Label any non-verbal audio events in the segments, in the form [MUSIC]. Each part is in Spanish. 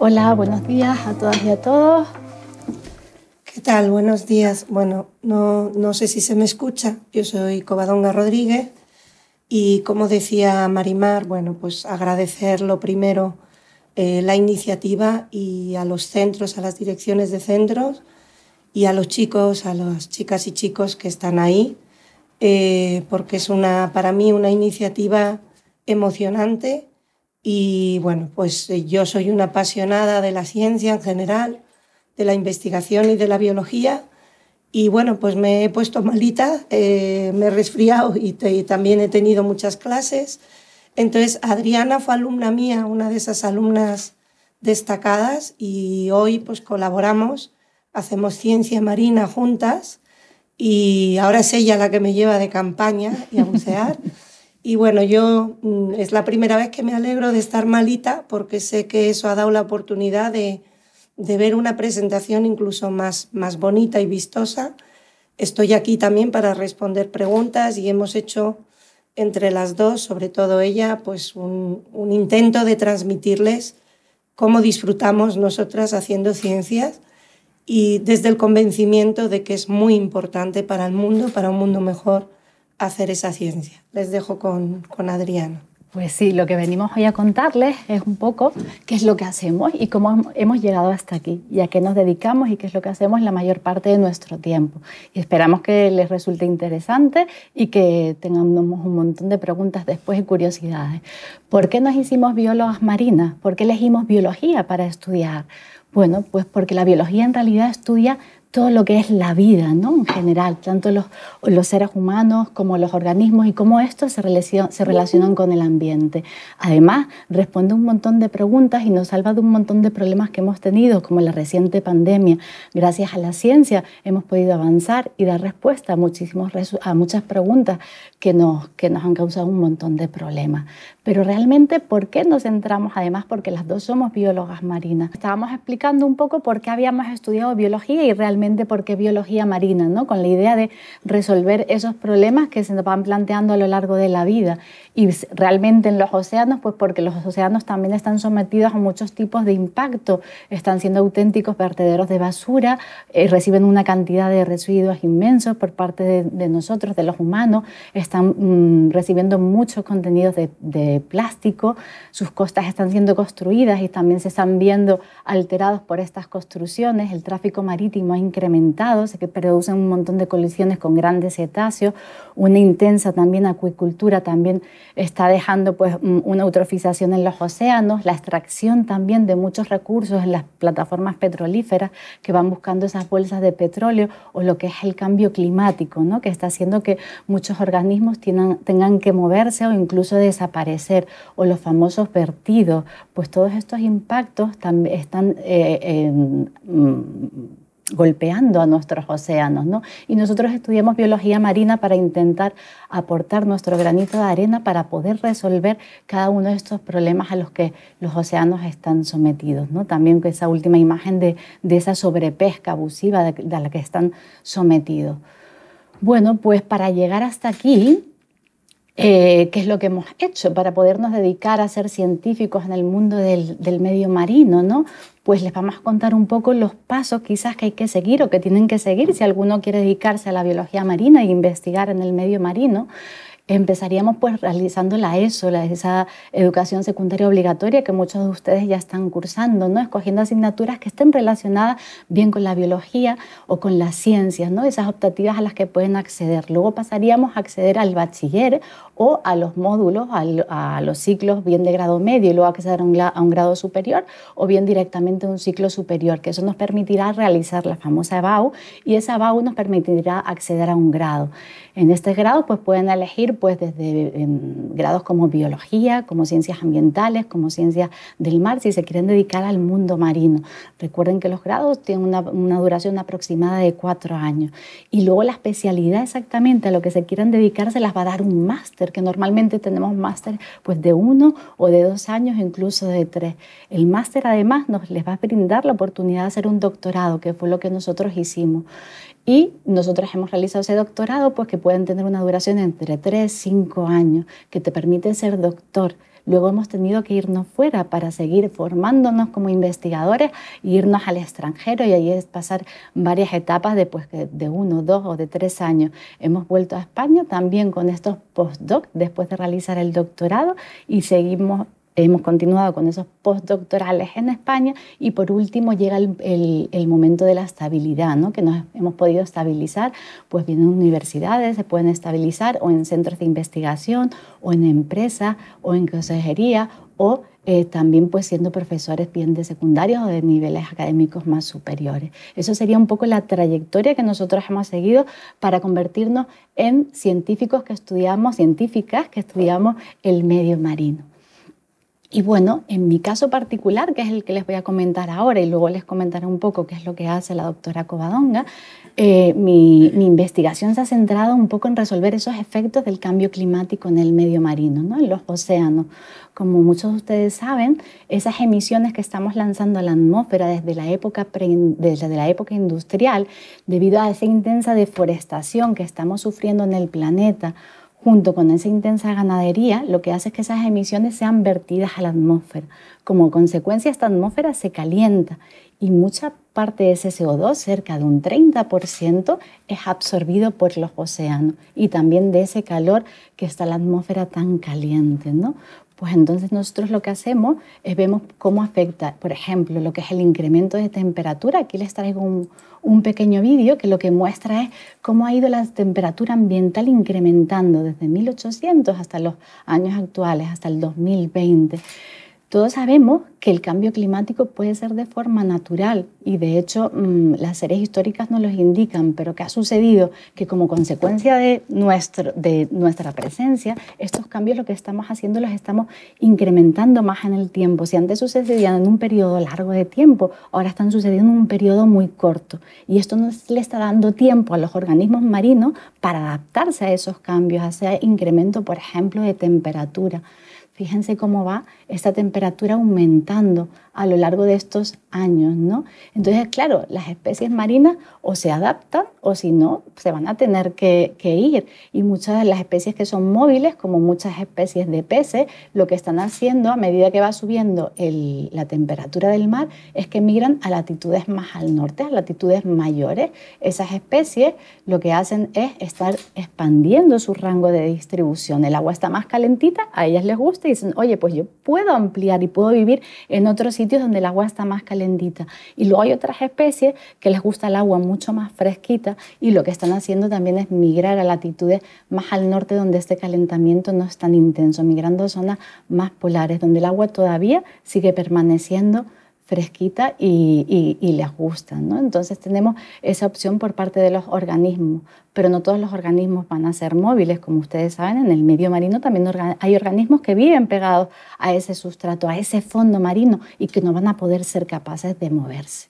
Hola, buenos días a todas y a todos. ¿Qué tal? Buenos días. Bueno, no, sé si se me escucha. Yo soy Covadonga Rodríguez y como decía Marimar, bueno, pues agradecer lo primero eh, la iniciativa y a los centros, a las direcciones de centros, y a los chicos, a las chicas y chicos que están ahí, eh, porque es una, para mí una iniciativa emocionante y bueno, pues eh, yo soy una apasionada de la ciencia en general, de la investigación y de la biología y bueno, pues me he puesto malita, eh, me he resfriado y, y también he tenido muchas clases. Entonces, Adriana fue alumna mía, una de esas alumnas destacadas y hoy pues colaboramos hacemos ciencia marina juntas y ahora es ella la que me lleva de campaña y a bucear. [LAUGHS] y bueno, yo mm, es la primera vez que me alegro de estar malita porque sé que eso ha dado la oportunidad de, ver una presentación incluso más, más bonita y vistosa. Estoy aquí también para responder preguntas y hemos hecho entre las dos, sobre todo ella, pues un intento de transmitirles cómo disfrutamos nosotras haciendo ciencias y desde el convencimiento de que es muy importante para el mundo, para un mundo mejor, hacer esa ciencia. Les dejo con, con Adriano. Pues sí, lo que venimos hoy a contarles es un poco qué es lo que hacemos y cómo hemos llegado hasta aquí y a qué nos dedicamos y qué es lo que hacemos la mayor parte de nuestro tiempo. Y esperamos que les resulte interesante y que tengamos un montón de preguntas después y curiosidades. ¿Por qué nos hicimos biólogas marinas? ¿Por qué elegimos biología para estudiar? Bueno, pues porque la biología en realidad estudia todo lo que es la vida, ¿no? En general, tanto los, los seres humanos como los organismos y cómo estos se, relacionan con el ambiente. Además, responde un montón de preguntas y nos salva de un montón de problemas que hemos tenido, como la reciente pandemia. Gracias a la ciencia hemos podido avanzar y dar respuesta a, muchísimos, a muchas preguntas que nos, que nos han causado un montón de problemas. Pero realmente, ¿por qué nos centramos? Además, porque las dos somos biólogas marinas. Estábamos explicando un poco por qué habíamos estudiado biología y realmente por qué biología marina, ¿no? Con la idea de resolver esos problemas que se nos van planteando a lo largo de la vida. Y realmente en los océanos, pues porque los océanos también están sometidos a muchos tipos de impacto. Están siendo auténticos vertederos de basura, eh, reciben una cantidad de residuos inmensos por parte de, nosotros, de los humanos, están mm, recibiendo muchos contenidos de, de plástico, sus costas están siendo construidas y también se están viendo alterados por estas construcciones, el tráfico marítimo ha incrementado, se producen un montón de colisiones con grandes cetáceos, una intensa también acuicultura también está dejando pues, mm, una eutrofización en los océanos, la extracción también de muchos recursos en las plataformas petrolíferas que van buscando esas bolsas de petróleo o lo que es el cambio climático, ¿no? que está haciendo que muchos organismos tengan, tengan que moverse o incluso desaparecer o los famosos vertidos, pues todos estos impactos están eh, em, mm, golpeando a nuestros océanos. Y nosotros estudiamos biología marina para intentar aportar nuestro granito de arena para poder resolver cada uno de estos problemas a los que los océanos están sometidos. ¿no? También esa última imagen de, esa sobrepesca abusiva a la que están sometidos. Bueno, pues para llegar hasta aquí, eh, qué es lo que hemos hecho para podernos dedicar a ser científicos en el mundo del, del, medio marino, ¿no? Pues les vamos a contar un poco los pasos quizás que hay que seguir o que tienen que seguir si alguno quiere dedicarse a la biología marina e investigar en el medio marino. Empezaríamos pues realizando la ESO, la, esa educación secundaria obligatoria que muchos de ustedes ya están cursando, ¿no? escogiendo asignaturas que estén relacionadas bien con la biología o con las ciencias, ¿no? esas optativas a las que pueden acceder. Luego pasaríamos a acceder al bachiller o a los módulos, a los ciclos bien de grado medio y luego acceder a un, a un grado superior o bien directamente a un ciclo superior, que eso nos permitirá realizar la famosa EBAU y esa EBAU nos permitirá acceder a un grado. En este grado pues pueden elegir pues desde em, grados como biología, como ciencias ambientales, como ciencias del mar, si se quieren dedicar al mundo marino. Recuerden que los grados tienen una, duración aproximada de cuatro años. Y luego la especialidad exactamente a lo que se quieran dedicar se las va a dar un máster, que normalmente tenemos máster pues de uno o de dos años, incluso de tres. El máster además nos les va a brindar la oportunidad de hacer un doctorado, que fue lo que nosotros hicimos. Y nosotros hemos realizado ese doctorado pues, que pueden tener una duración entre 3, 5 años, que te permite ser doctor. Luego hemos tenido que irnos fuera para seguir formándonos como investigadores e irnos al extranjero y ahí es pasar varias etapas de, pues, de uno, dos o de tres años. Hemos vuelto a España también con estos postdocs después de realizar el doctorado y seguimos hemos continuado con esos postdoctorales en España y por último llega el, momento de la estabilidad, ¿no? que nos hemos podido estabilizar, pues bien en universidades se pueden estabilizar o en centros de investigación o en empresas o en consejería o eh, también pues siendo profesores bien de secundarios o de niveles académicos más superiores. Eso sería un poco la trayectoria que nosotros hemos seguido para convertirnos en científicos que estudiamos, científicas que estudiamos el medio marino. Y bueno, en mi caso particular, que es el que les voy a comentar ahora y luego les comentaré un poco qué es lo que hace la doctora Covadonga, eh, mi, investigación se ha centrado un poco en resolver esos efectos del cambio climático en el medio marino, ¿no? en los océanos. Como muchos de ustedes saben, esas emisiones que estamos lanzando a la atmósfera desde la época, desde la época industrial, debido a esa intensa deforestación que estamos sufriendo en el planeta, junto con esa intensa ganadería, lo que hace es que esas emisiones sean vertidas a la atmósfera. Como consecuencia, esta atmósfera se calienta y mucha parte de ese CO2, cerca de un 30%, es absorbido por los océanos y también de ese calor que está la atmósfera tan caliente. ¿no? pues entonces nosotros lo que hacemos es vemos cómo afecta, por ejemplo, lo que es el incremento de temperatura. Aquí les traigo un, un pequeño vídeo que lo que muestra es cómo ha ido la temperatura ambiental incrementando desde 1800 hasta los años actuales, hasta el 2020. Todos sabemos que el cambio climático puede ser de forma natural y de hecho mm, las series históricas nos lo indican, pero que ha sucedido que como consecuencia de, nuestra presencia, estos cambios lo que estamos haciendo los estamos incrementando más en el tiempo. Si antes sucedían en un periodo largo de tiempo, ahora están sucediendo en un periodo muy corto y esto nos le está dando tiempo a los organismos marinos para adaptarse a esos cambios, a ese incremento, por ejemplo, de temperatura. Fíjense cómo va esta temperatura aumentando a lo largo de estos años, ¿no? Entonces, claro, las especies marinas o se adaptan o si no, se van a tener que, ir. Y muchas de las especies que son móviles, como muchas especies de peces, lo que están haciendo a medida que va subiendo la temperatura del mar es que migran a latitudes más al norte, a latitudes mayores. Esas especies lo que hacen es estar expandiendo su rango de distribución. El agua está más calentita, a ellas les gusta dicen, oye, pues yo puedo ampliar y puedo vivir en otros sitios donde el agua está más calentita. Y luego hay otras especies que les gusta el agua mucho más fresquita y lo que están haciendo también es migrar a latitudes más al norte donde este calentamiento no es tan intenso, migrando a zonas más polares donde el agua todavía sigue permaneciendo fresquita y, les gusta. ¿no? Entonces tenemos esa opción por parte de los organismos, pero no todos los organismos van a ser móviles, como ustedes saben, en el medio marino también hay organismos que viven pegados a ese sustrato, a ese fondo marino y que no van a poder ser capaces de moverse.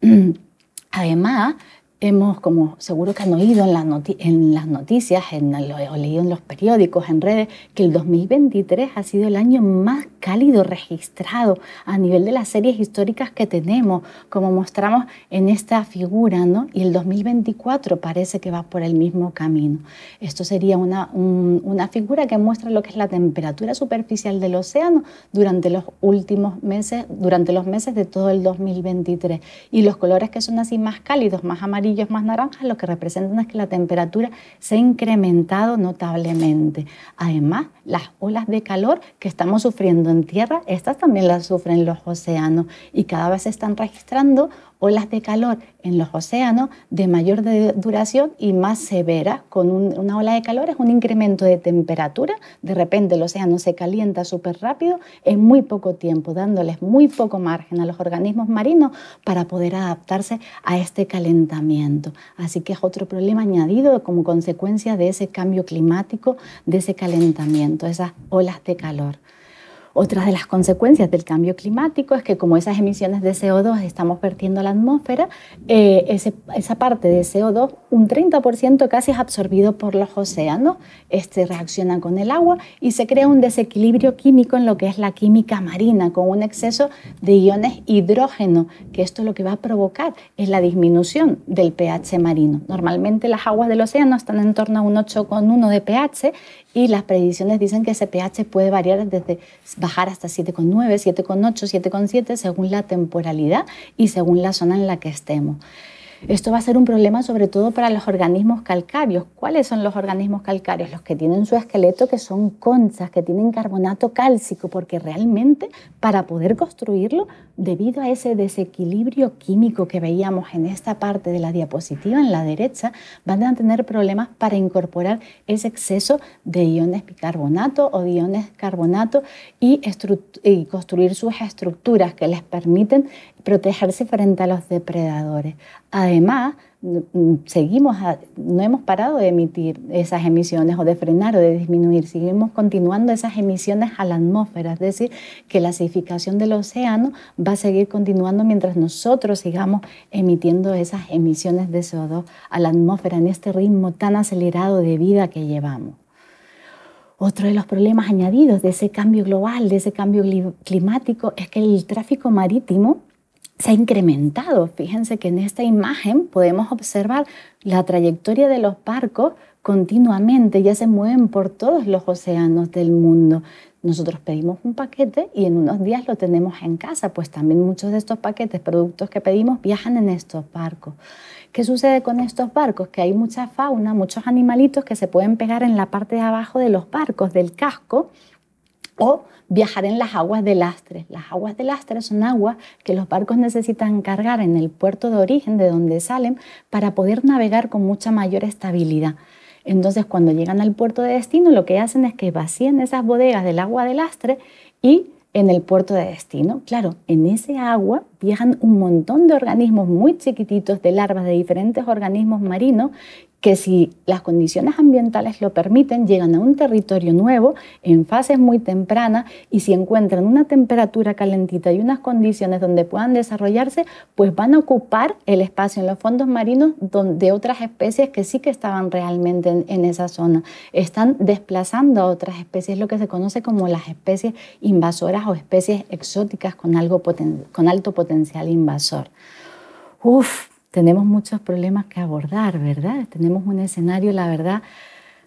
[CLEARS THROAT] Además, hemos, como seguro que han oído en, las noticias, en, lo leído en los periódicos, en redes, que el 2023 ha sido el año más cálido registrado a nivel de las series históricas que tenemos, como mostramos en esta figura, ¿no? Y el 2024 parece que va por el mismo camino. Esto sería una, una figura que muestra lo que es la temperatura superficial del océano durante los últimos meses, durante los meses de todo el 2023. Y los colores que son así más cálidos, más amarillos, más naranjas, lo que representan es que la temperatura se ha incrementado notablemente. Además, las olas de calor que estamos sufriendo en tierra, estas también las sufren los océanos y cada vez se están registrando olas de calor en los océanos de mayor duración y más severas. Con una ola de calor es un incremento de temperatura, de repente el océano se calienta súper rápido en muy poco tiempo, dándoles muy poco margen a los organismos marinos para poder adaptarse a este calentamiento. Así que es otro problema añadido como consecuencia de ese cambio climático, de ese calentamiento, esas olas de calor. Otra de las consecuencias del cambio climático es que como esas emisiones de CO2 estamos vertiendo a la atmósfera, eh, esa parte de CO2, un 30% casi es absorbido por los océanos, este, reacciona con el agua y se crea un desequilibrio químico en lo que es la química marina, con un exceso de iones e hidrógeno, que esto lo que va a provocar es la disminución del pH marino. Normalmente las aguas del océano están en torno a un 8,1 de pH y las predicciones dicen que ese pH puede variar desde bajar hasta 7,9, 7,8, 7,7 según la temporalidad y según la zona en la que estemos. Esto va a ser un problema sobre todo para los organismos calcáreos. ¿Cuáles son los organismos calcáreos? Los que tienen su esqueleto que son conchas, que tienen carbonato cálcico, porque realmente para poder construirlo, debido a ese desequilibrio químico que veíamos en esta parte de la diapositiva en la derecha, van a tener problemas para incorporar ese exceso de iones bicarbonato o de iones carbonato y, y construir sus estructuras que les permiten protegerse frente a los depredadores. Además, seguimos, no hemos parado de emitir esas emisiones o de frenar o de disminuir, seguimos continuando esas emisiones a la atmósfera, es decir, que la acidificación del océano va a seguir continuando mientras nosotros sigamos emitiendo esas emisiones de CO2 a la atmósfera en este ritmo tan acelerado de vida que llevamos. Otro de los problemas añadidos de ese cambio global, de ese cambio climático, es que el tráfico marítimo se ha incrementado. Fíjense que en esta imagen podemos observar la trayectoria de los barcos continuamente, ya se mueven por todos los océanos del mundo. Nosotros pedimos un paquete y en unos días lo tenemos en casa, pues también muchos de estos paquetes, productos que pedimos, viajan en estos barcos. ¿Qué sucede con estos barcos? Que hay mucha fauna, muchos animalitos que se pueden pegar en la parte de abajo de los barcos, del casco, o viajar en las aguas de lastre. Las aguas de lastre son aguas que los barcos necesitan cargar en el puerto de origen de donde salen para poder navegar con mucha mayor estabilidad. Entonces, cuando llegan al puerto de destino, lo que hacen es que vacían esas bodegas del agua de lastre y en el puerto de destino, claro, en ese agua viajan un montón de organismos muy chiquititos, de larvas de diferentes organismos marinos que si las condiciones ambientales lo permiten, llegan a un territorio nuevo en fases muy tempranas y si encuentran una temperatura calentita y unas condiciones donde puedan desarrollarse, pues van a ocupar el espacio en los fondos marinos de otras especies que sí que estaban realmente en, esa zona. Están desplazando a otras especies, lo que se conoce como las especies invasoras o especies exóticas con, algo con alto potencial invasor. Uf, tenemos muchos problemas que abordar, ¿verdad? Tenemos un escenario, la verdad,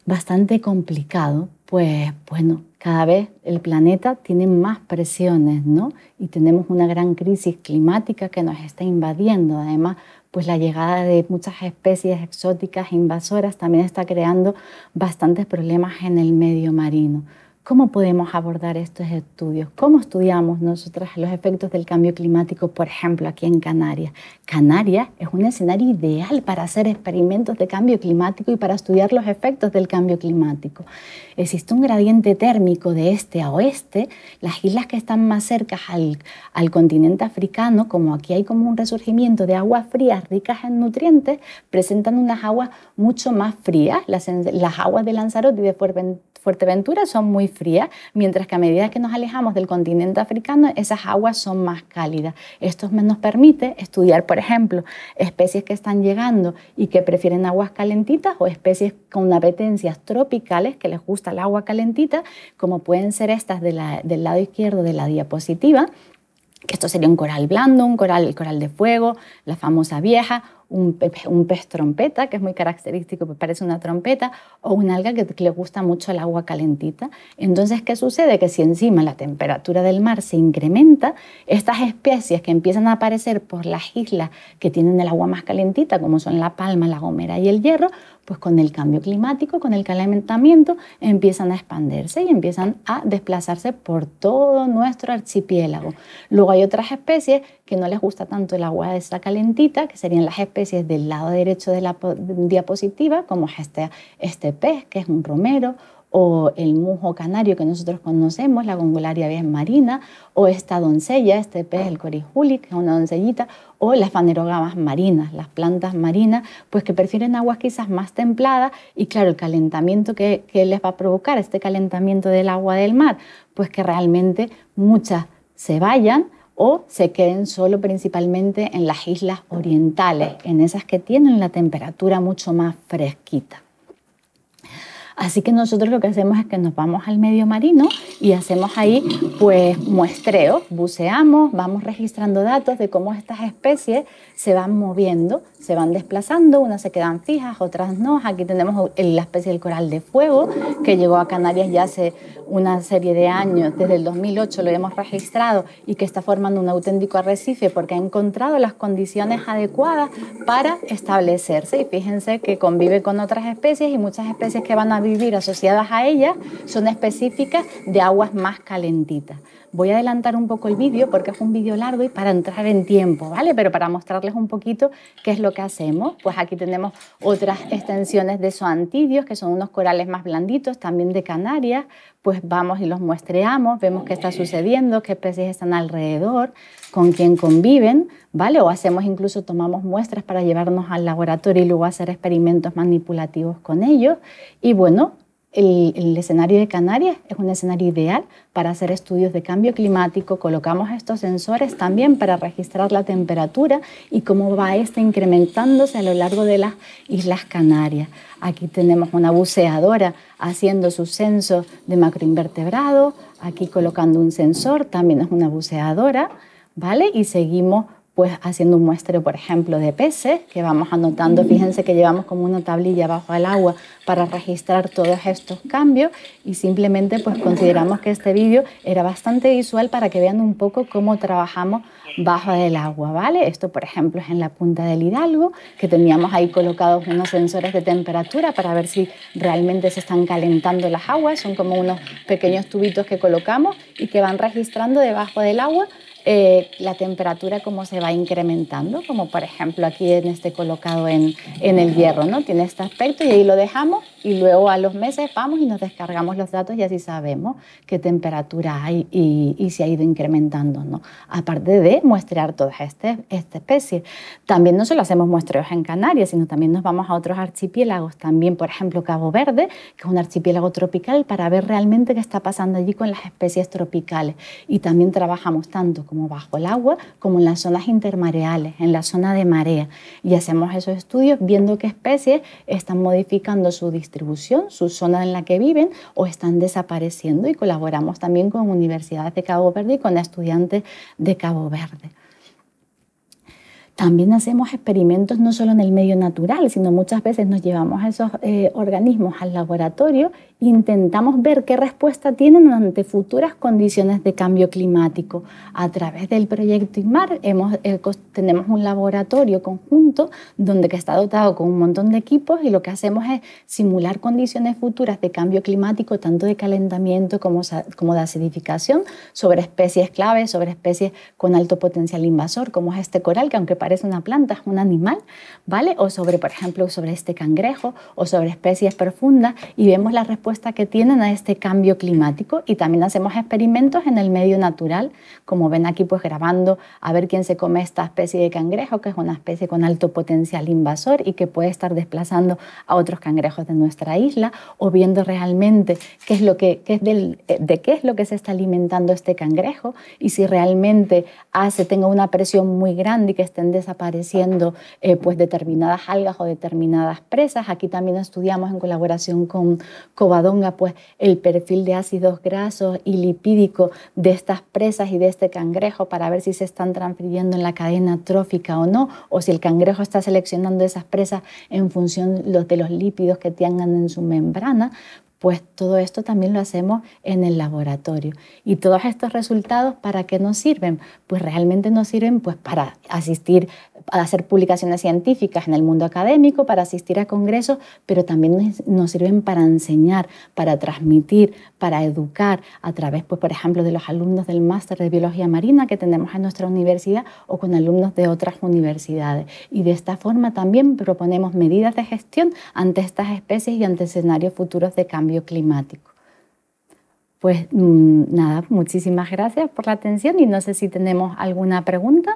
bastante complicado, pues bueno, cada vez el planeta tiene más presiones, ¿no? Y tenemos una gran crisis climática que nos está invadiendo. Además, pues la llegada de muchas especies exóticas e invasoras también está creando bastantes problemas en el medio marino. ¿Cómo podemos abordar estos estudios? ¿Cómo estudiamos nosotras los efectos del cambio climático, por ejemplo, aquí en Canarias? Canarias es un escenario ideal para hacer experimentos de cambio climático y para estudiar los efectos del cambio climático. Existe un gradiente térmico de este a oeste. Las islas que están más cerca al, continente africano, como aquí hay como un resurgimiento de aguas frías ricas en nutrientes, presentan unas aguas mucho más frías. Las, aguas de Lanzarote y de Fuerteventura son muy fría, mientras que a medida que nos alejamos del continente africano, esas aguas son más cálidas. Esto nos permite estudiar, por ejemplo, especies que están llegando y que prefieren aguas calentitas o especies con apetencias tropicales que les gusta el agua calentita, como pueden ser estas del lado izquierdo de la diapositiva, que esto sería un coral blando, un coral, el coral de fuego, la famosa vieja, un, pez trompeta, que es muy característico, parece una trompeta, o un alga que, que le gusta mucho el agua calentita. Entonces, ¿qué sucede? Que si encima la temperatura del mar se incrementa, estas especies que empiezan a aparecer por las islas que tienen el agua más calentita, como son la palma, la gomera y el hierro, pues con el cambio climático, con el calentamiento, empiezan a expandirse y empiezan a desplazarse por todo nuestro archipiélago. Luego hay otras especies que no les gusta tanto el agua de esa calentita, que serían las especies del lado derecho de la diapositiva, como este, este pez, que es un romero, o el mujo canario que nosotros conocemos, la gongularia bien marina, o esta doncella, este pez, el corijuli, que es una doncellita, o las fanerogamas marinas, las plantas marinas, pues que prefieren aguas quizás más templadas y claro, el calentamiento que, que les va a provocar, este calentamiento del agua del mar, pues que realmente muchas se vayan o se queden solo principalmente en las islas orientales, en esas que tienen la temperatura mucho más fresquita. Así que nosotros lo que hacemos es que nos vamos al medio marino y hacemos ahí pues muestreos, buceamos, vamos registrando datos de cómo estas especies se van moviendo se van desplazando, unas se quedan fijas, otras no. Aquí tenemos la especie del coral de fuego, que llegó a Canarias ya hace una serie de años, desde el 2008 lo hemos registrado y que está formando un auténtico arrecife porque ha encontrado las condiciones adecuadas para establecerse. Y fíjense que convive con otras especies y muchas especies que van a vivir asociadas a ellas son específicas de aguas más calentitas. Voy a adelantar un poco el vídeo porque es un vídeo largo y para entrar en tiempo, ¿vale? Pero para mostrarles un poquito qué es lo que hacemos, pues aquí tenemos otras extensiones de zoantidios, que son unos corales más blanditos, también de Canarias, pues vamos y los muestreamos, vemos qué está sucediendo, qué especies están alrededor, con quién conviven, ¿vale? O hacemos incluso, tomamos muestras para llevarnos al laboratorio y luego hacer experimentos manipulativos con ellos. Y bueno, el, escenario de Canarias es un escenario ideal para hacer estudios de cambio climático. Colocamos estos sensores también para registrar la temperatura y cómo va esta incrementándose a lo largo de las Islas Canarias. Aquí tenemos una buceadora haciendo su censo de macroinvertebrados, aquí colocando un sensor, también es una buceadora, ¿vale? Y seguimos pues haciendo un muestreo, por ejemplo, de peces, que vamos anotando, fíjense que llevamos como una tablilla bajo el agua para registrar todos estos cambios y simplemente pues consideramos que este vídeo era bastante visual para que vean un poco cómo trabajamos bajo el agua, ¿vale? Esto, por ejemplo, es en la punta del Hidalgo, que teníamos ahí colocados unos sensores de temperatura para ver si realmente se están calentando las aguas, son como unos pequeños tubitos que colocamos y que van registrando debajo del agua eh, la temperatura cómo se va incrementando, como por ejemplo aquí en este colocado en, el hierro, ¿no? Tiene este aspecto y ahí lo dejamos y luego a los meses vamos y nos descargamos los datos y así sabemos qué temperatura hay y, si ha ido incrementando, ¿no? Aparte de muestrear toda este, esta especie. También no solo hacemos muestreos en Canarias, sino también nos vamos a otros archipiélagos, también por ejemplo Cabo Verde, que es un archipiélago tropical, para ver realmente qué está pasando allí con las especies tropicales. Y también trabajamos tanto como bajo el agua, como en las zonas intermareales, en la zona de marea. Y hacemos esos estudios viendo qué especies están modificando su distribución, su zona en la que viven o están desapareciendo. Y colaboramos también con universidades de Cabo Verde y con estudiantes de Cabo Verde. También hacemos experimentos no solo en el medio natural, sino muchas veces nos llevamos esos eh, organismos al laboratorio intentamos ver qué respuesta tienen ante futuras condiciones de cambio climático. A través del proyecto IMAR hemos, eh, tenemos un laboratorio conjunto donde que está dotado con un montón de equipos y lo que hacemos es simular condiciones futuras de cambio climático, tanto de calentamiento como, como de acidificación, sobre especies clave, sobre especies con alto potencial invasor, como es este coral, que aunque parece una planta, es un animal, ¿vale? O sobre, por ejemplo, sobre este cangrejo o sobre especies profundas y vemos la respuesta que tienen a este cambio climático y también hacemos experimentos en el medio natural, como ven aquí pues grabando a ver quién se come esta especie de cangrejo, que es una especie con alto potencial invasor y que puede estar desplazando a otros cangrejos de nuestra isla, o viendo realmente qué es lo que, es del, eh, de qué es lo que se está alimentando este cangrejo y si realmente hace, tenga una presión muy grande y que estén desapareciendo eh, pues determinadas algas o determinadas presas. Aquí también estudiamos en colaboración con Cova adonga pues el perfil de ácidos grasos y lipídico de estas presas y de este cangrejo para ver si se están transfiriendo en la cadena trófica o no, o si el cangrejo está seleccionando esas presas en función de los lípidos que tengan en su membrana, pues todo esto también lo hacemos en el laboratorio. Y todos estos resultados, ¿para qué nos sirven? Pues realmente nos sirven pues, para asistir a hacer publicaciones científicas en el mundo académico, para asistir a congresos, pero también nos sirven para enseñar, para transmitir, para educar a través, pues, por ejemplo, de los alumnos del máster de biología marina que tenemos en nuestra universidad o con alumnos de otras universidades. Y de esta forma también proponemos medidas de gestión ante estas especies y ante escenarios futuros de cambio climático. Pues mm, nada, muchísimas gracias por la atención y no sé si tenemos alguna pregunta.